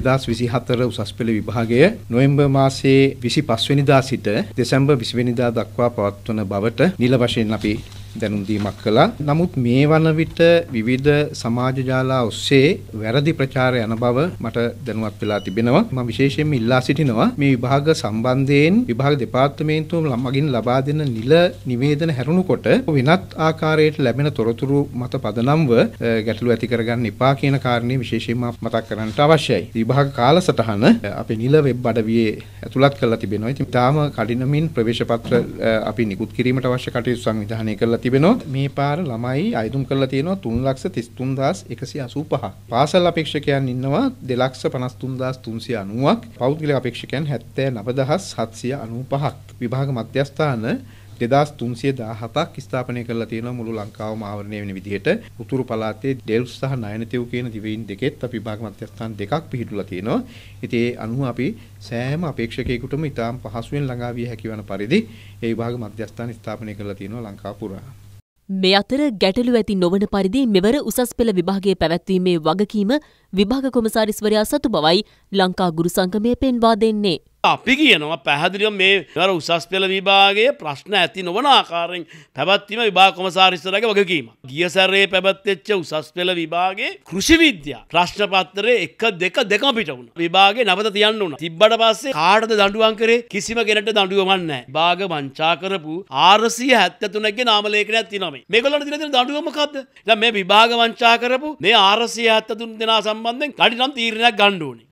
දෙදස් විසිහතර උසස් පෙළ විභාගය නොයම්බර් මාසේ විසි පස්වනිදා සිට දෙසැම්බර් විසිවනිදා දක්වා පවත්වන බවට නිල වශයෙන් අපි දැනුම්දීමක් කළා. නමුත් මේ වන විට විවිධ සමාජ ජාලා ඔස්සේ වැරදි ප්‍රචාරය යන බව මට දැනුවත් වෙලා තිබෙනවා. මම විශේෂයෙන්ම ඉල්ලා සිටිනවා මේ විභාග සම්බන්ධයෙන් විභාග දෙපාර්තමේන්තුව ළමගින් ලබා දෙන නිල නිවේදන හැරුණුකොට වෙනත් ආකාරයට ලැබෙන තොරතුරු මත පදනම්ව ගැටලු ඇති කරගන්න එපා කියන කාරණේ විශේෂයෙන්ම මතක් කරන්නට අවශ්‍යයි. විභාග කාලසටහන අපේ නිල වෙබ් අඩවියේ ඇතුළත් කරලා තිබෙනවා. ඉතින් තාම කඩිනමින් ප්‍රවේශ පත්‍ර අපි නිකුත් කිරීමට අවශ්‍ය කටයුතු සංවිධානය කරලා තිබෙනොත් මේ පාර ළමයි අයදුම් කරලා තියෙනවා 333185ක්. පාසල් අපේක්ෂකයන් ඉන්නවා 253390ක්. පෞද්ගලික අපේක්ෂකයන් 79795ක්. විභාග මධ්‍යස්ථාන 2317ක් ස්ථාපනය කරලා තියෙනවා මුළු ලංකාවම ආවරණය වෙන විදිහට. උතුරු පළාතේ ඩෙල්ෆ් සහ නයනතිව් කියන දිවයින් දෙකෙත් අපි භාග මධ්‍යස්ථාන දෙකක් පිහිටුලා තියෙනවා. ඉතින් ඒ අනුව අපි සෑම අපේක්ෂකයෙකුටම ඉතාම පහසුවෙන් ළඟා විය හැකි වන පරිදි ඒ විභාග මධ්‍යස්ථාන ස්ථාපනය කරලා තියෙනවා ලංකාව පුරා. මේ අතර ගැටලු ඇති නොවන පරිදි මෙවර උසස් පෙළ විභාගයේ පැවැත්වීමේ වගකීම විභාග කොමසාරිස්වරයා සතු බවයි ලංකා ගුරු සංගමය පෙන්වා දෙන්නේ. අපි කියනවා පැහැදිලිව මේ වර උසස් පෙළ විභාගයේ ප්‍රශ්න ඇති නොවන ආකාරයෙන් පැවැත්වීම විභාග කොමසාරිස්වරයාගේ වගකීම. ගිය සැරේ පැවැත්වෙච්ච උසස් පෙළ විභාගයේ කෘෂි විද්‍යා ප්‍රශ්න පත්‍රයේ 1 2 දෙකම පිට වුණා. විභාගේ නැවත තියන්න වුණා. තිබ්බට පස්සේ කාටද දඬුවම් කරේ? කිසිම කෙනෙක්ට දඬුවමක් නැහැ. විභාග වංචා කරපු 473 ගේ නාම ලේඛනයක් තියෙනවා මේ. මේගොල්ලන්ට දින දින දඬුවම මොකද්ද? දැන් මේ විභාග වංචා කරපු මේ 473 දෙනා සම්බන්ධ සම්බන්ධෙන් කඩිනම් තීරණයක් ගණ්ඩුවනි